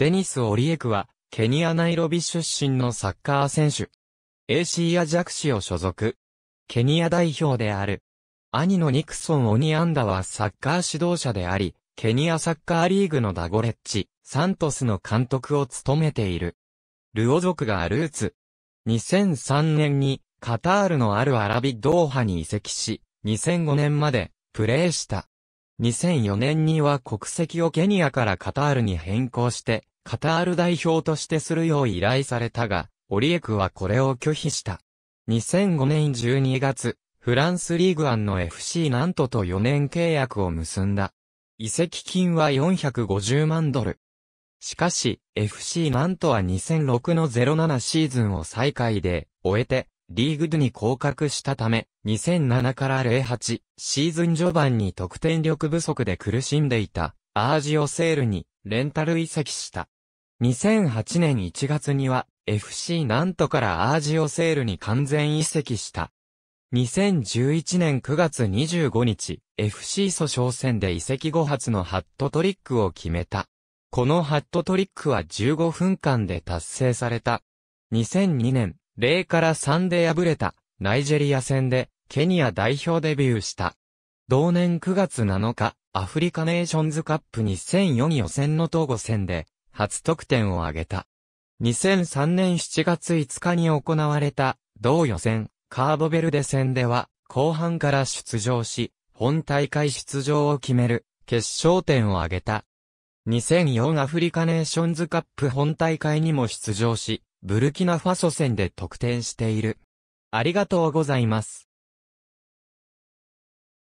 デニス・オリエクは、ケニア・ナイロビ出身のサッカー選手。AC アジャクシを所属。ケニア代表である。兄のニクソン・オニアンダはサッカー指導者であり、ケニアサッカーリーグのダゴレッジ、サントスの監督を務めている。ルオ族がルーツ。2003年にカタールのあるアラビドーハに移籍し、2005年までプレーした。2004年には国籍をケニアからカタールに変更して、カタール代表としてするよう依頼されたが、オリエクはこれを拒否した。2005年12月、フランスリーグアンの FC ナントと4年契約を結んだ。移籍金は450万ドル。しかし、FC ナントは2006の07シーズンを再開で、終えて、リーグ2に降格したため、2007から08シーズン序盤に得点力不足で苦しんでいた、アージオセールにレンタル移籍した。2008年1月には FC なんとからアージオセールに完全移籍した。2011年9月25日、FC 訴訟戦で移籍後発のハットトリックを決めた。このハットトリックは15分間で達成された。2002年、0から3で敗れた、ナイジェリア戦で、ケニア代表デビューした。同年9月7日、アフリカネーションズカップ2004予選の東合戦で、初得点を挙げた。2003年7月5日に行われた、同予選、カーボベルデ戦では、後半から出場し、本大会出場を決める、決勝点を挙げた。2004アフリカネーションズカップ本大会にも出場し、ブルキナファソ戦で得点している。ありがとうございます。